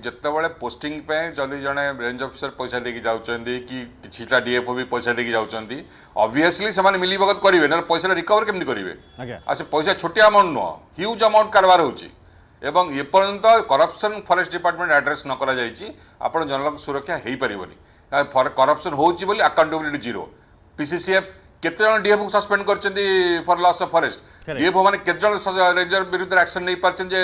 जिते बड़े पोस्टिंग जदि जड़े रेज अफिसर पैसा देखी जाऊँगी कि किसीटा डीएफओ भी पैसा देखी जाऊँचली मिली भगत करेंगे ना पैसा रिकवर केमी करेंगे आ पैसा छोटी आमाउंट नुह ह्यूज अमाउंट कारबार होपर्यंत करपसन फरेस्ट डिपार्टमेंट आड्रेस नक आपड़ जनल सुरक्षा हो पार नहीं करपसन होकाउंटेबिलिट जीरो पीसीसीएफ କେତେ ଜଣ ଡିଏଫ୍କୁ ସସ୍ପେଣ୍ଡ କରିଛନ୍ତି ଫର୍ ଲସ୍ ଅଫ୍ ଫରେଷ୍ଟ ଡିଏଫ୍ ମାନେ କେତେ ଜଣ ରେଞ୍ଜର ବିରୁଦ୍ଧରେ ଆକ୍ସନ୍ ନେଇପାରିଛନ୍ତି ଯେ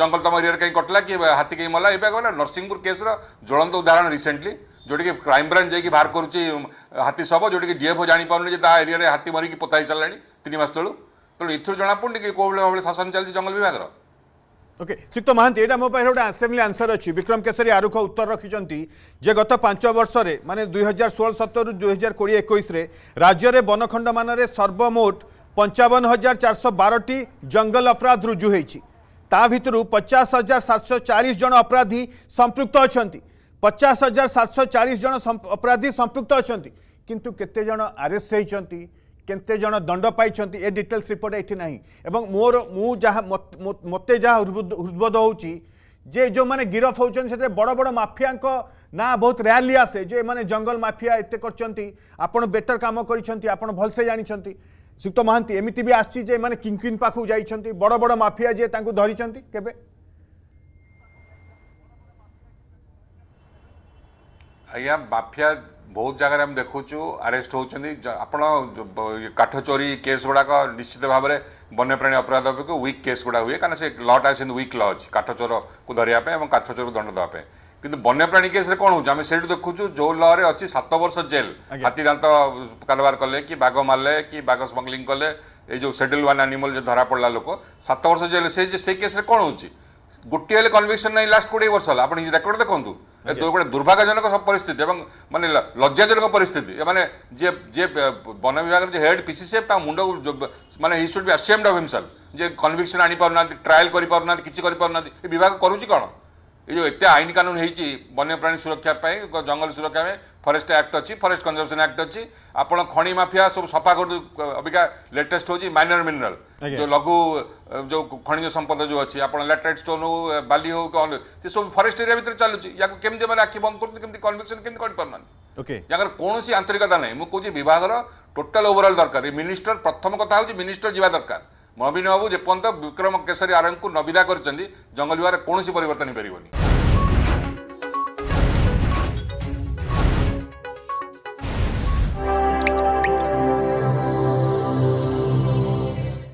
ଜଙ୍ଗଲ ତମ ଏରିଆରେ କାହିଁ କଟିଲା କି ହାତୀ କାହିଁ ମଲା ଏବେ କହିଲା ନରସିଂହପୁର କେସ୍ର ଜ୍ୱଳନ୍ତ ଉଦାହରଣ ରିସେଣ୍ଟଲି ଯେଉଁଠିକି କ୍ରାଇମବ୍ରାଞ୍ଚ ଯାଇକି ବାହାର କରୁଛି ହାତୀ ଶବ ଯେଉଁଠିକି ଡିଏଫ୍ ଜାଣିପାରୁନି ଯେ ତା ଏରିଆରେ ହାତୀ ମରିକି ପୋତା ହେଇସାରିଲାଣି ତିନି ମାସ ତଳୁ ତେଣୁ ଏଥିରୁ ଜଣାପଡ଼ୁନି କି କେଉଁ ଭଳି ଭାବରେ ଶାସନ ଚାଲିଛି ଜଙ୍ଗଲ ବିଭାଗର ଓକେ ଶ୍ରୀଯୁକ୍ତ ମହାନ୍ତି ଏଇଟା ମୋ ପାଇଁ ଗୋଟେ ଆସେମ୍ବଲି ଆନ୍ସର ଅଛି ବିକ୍ରମ କେଶରୀ ଆରୁଖ ଉତ୍ତର ରଖିଛନ୍ତି ଯେ ଗତ ପାଞ୍ଚ ବର୍ଷରେ ମାନେ ଦୁଇ ହଜାର ଷୋହଳ ସତରରୁ ଦୁଇ ହଜାର କୋଡ଼ିଏ ଏକୋଇଶରେ ରାଜ୍ୟରେ ବନଖଣ୍ଡମାନରେ ସର୍ବମୋଟ ପଞ୍ଚାବନ ହଜାର ଚାରିଶହ ବାରଟି ଜଙ୍ଗଲ ଅପରାଧ ରୁଜୁ ହୋଇଛି ତା ଭିତରୁ ପଚାଶ ହଜାର ସାତଶହ ଚାଳିଶ ଜଣ ଅପରାଧୀ ସମ୍ପୃକ୍ତ ଅଛନ୍ତି ପଚାଶ ହଜାର ସାତଶହ ଚାଳିଶ ଜଣ ଅପରାଧୀ ସମ୍ପୃକ୍ତ ଅଛନ୍ତି କିନ୍ତୁ କେତେ ଜଣ ଆରେଷ୍ଟ ହୋଇଛନ୍ତି କେତେ ଜଣ ଦଣ୍ଡ ପାଇଛନ୍ତି ଏ ଡିଟେଲ୍ସ ରିପୋର୍ଟ ଏଠି ନାହିଁ ଏବଂ ମୋର ମୁଁ ଯାହା ମୋତେ ଯାହା ହୃଦବୋଧ ହେଉଛି ଯେ ଯେଉଁମାନେ ଗିରଫ ହେଉଛନ୍ତି ସେଥିରେ ବଡ଼ ବଡ଼ ମାଫିଆଙ୍କ ନାଁ ବହୁତ ର୍ୟାଲି ଆସେ ଯେ ଏମାନେ ଜଙ୍ଗଲ ମାଫିଆ ଏତେ କରିଛନ୍ତି ଆପଣ ବେଟର କାମ କରିଛନ୍ତି ଆପଣ ଭଲସେ ଜାଣିଛନ୍ତି ଶ୍ରୀଯୁକ୍ତ ମହାନ୍ତି ଏମିତି ବି ଆସିଛି ଯେ ଏମାନେ କିଙ୍ଗ କିଙ୍ଗ ପାଖକୁ ଯାଇଛନ୍ତି ବଡ଼ ବଡ଼ ମାଫିଆ ଯିଏ ତାଙ୍କୁ ଧରିଛନ୍ତି କେବେ ଆଜ୍ଞା ମାଫିଆ ବହୁତ ଜାଗାରେ ଆମେ ଦେଖୁଛୁ ଆରେଷ୍ଟ ହେଉଛନ୍ତି ଆପଣ କାଠ ଚୋରି କେସ୍ ଗୁଡ଼ାକ ନିଶ୍ଚିତ ଭାବରେ ବନ୍ୟପ୍ରାଣୀ ଅପରାଧ ଅପେକ୍ଷା ୱିକ୍ କେସ୍ ଗୁଡ଼ା ହୁଏ କାରଣ ସେ ଲଟା ସେମିତି ୱିକ୍ ଲ ଅଛି କାଠ ଚୋରକୁ ଧରିବା ପାଇଁ ଏବଂ କାଠ ଚୋରକୁ ଦଣ୍ଡ ଦେବା ପାଇଁ କିନ୍ତୁ ବନ୍ୟପ୍ରାଣୀ କେସ୍ରେ କ'ଣ ହେଉଛି ଆମେ ସେଇଠୁ ଦେଖୁଛୁ ଯେଉଁ ଲରେ ଅଛି ସାତ ବର୍ଷ ଜେଲ୍ ହାତୀ ଦାନ୍ତ କାରବାର କଲେ କି ବାଘ ମାରିଲେ କି ବାଘ ସ୍ମଗଲିଂ କଲେ ଏଇ ଯେଉଁ ସେଡୁଲ୍ ୱାନ୍ ଆନିମଲ୍ ଯେଉଁ ଧରା ପଡ଼ିଲା ଲୋକ ସାତ ବର୍ଷ ଜେଲ୍ ସେ ଯେ ସେଇ କେସ୍ରେ କ'ଣ ହେଉଛି ଗୋଟିଏ ହେଲେ କନଭିକ୍ସନ୍ ନାହିଁ ଲାଷ୍ଟ କୋଡ଼ିଏ ବର୍ଷ ହେଲା ଆପଣ ରେକର୍ଡ଼ ଦେଖନ୍ତୁ એ તો એકડે દુર્ભાગ્યજનક સબ પરિસ્થિતિ એવંગ મને લજ્જાજનક પરિસ્થિતિ એ મને જે જે বন વિભાગ જે હેડ પસીસીફ તા મુંડો મને હી શુડ બી એશામ્ડ ઓફ હિમ્સેલ્ફ જે કોન્વિક્શન આણી પરના ટ્રાયલ કરી પરના કીચી કરી પરના એ વિભાગ કરું ચી કોણ এই যে এতে আইন কানুন হয়েছি বন্যপ্রাণী সুরক্ষা পাই জঙ্গল সুরক্ষা পাই ফরেস্ট আক্ট অছি ফরেস্ট কনজরভেশন আক্ট অছি আপনার খনি মাফিয়া সব সফা করু অবিকা লেটেস্ট হচ্ছে মাইনর মিনেরাল যে লঘু যে খনিজ সম্পদ যে অছি আপনার ল্যাটেরাইট স্টোন হোক বালি হোক সে সব ফরেস্ট এরিয়া ভিতরে চালুছি ইয়াকে কেমতি মানে আখি বন্ধ করতে কেমতি কনভিকশন কেমতি করে পারুনা যার কোণী আন্তরিকতা নাই মু কোচি বিভাগর টোটাল ওভরঅল দরকার মিনিষ্টর প্রথম কথা হচ্ছে মিনিষ্টর যা দরকার ନବୀନ ବାବୁ ଯେପର୍ଯ୍ୟନ୍ତ ବିକ୍ରମ କେଶରୀ ଆରଙ୍କୁ ନବିଦା କରିଛନ୍ତି ଜଙ୍ଗଲ ବିଭାଗରେ କୌଣସି ପରିବର୍ତ୍ତନ ହୋଇପାରିବନି